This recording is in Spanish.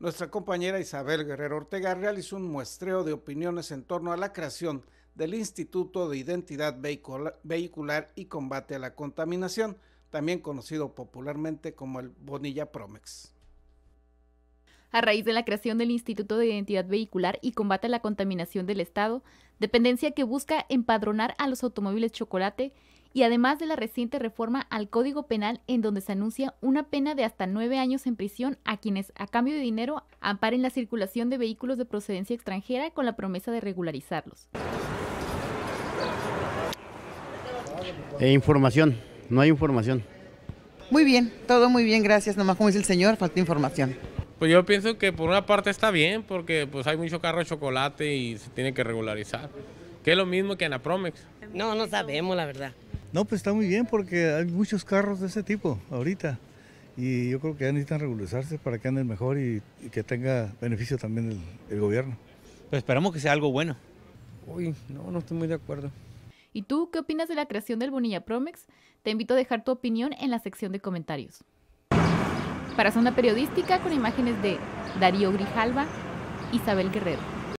nuestra compañera Isabel Guerrero Ortega realizó un muestreo de opiniones en torno a la creación del Instituto de Identidad Vehicular y Combate a la Contaminación, también conocido popularmente como el Bonilla Promex. A raíz de la creación del Instituto de Identidad Vehicular y Combate a la Contaminación del Estado, dependencia que busca empadronar a los automóviles chocolate y además de la reciente reforma al Código Penal en donde se anuncia una pena de hasta nueve años en prisión a quienes a cambio de dinero amparen la circulación de vehículos de procedencia extranjera con la promesa de regularizarlos. E información, no hay información. Muy bien, todo muy bien, gracias. Nomás como dice el señor, falta información. Pues yo pienso que por una parte está bien, porque pues hay mucho carro de chocolate y se tiene que regularizar, que es lo mismo que en la Promex. No, no sabemos la verdad. No, pues está muy bien porque hay muchos carros de ese tipo ahorita y yo creo que ya necesitan regularizarse para que anden mejor y, que tenga beneficio también el, gobierno. Pues esperamos que sea algo bueno. Uy, no, no estoy muy de acuerdo. ¿Y tú qué opinas de la creación del Bonilla Promex? Te invito a dejar tu opinión en la sección de comentarios. Para Zona Periodística con imágenes de Darío Grijalva, Isabel Guerrero.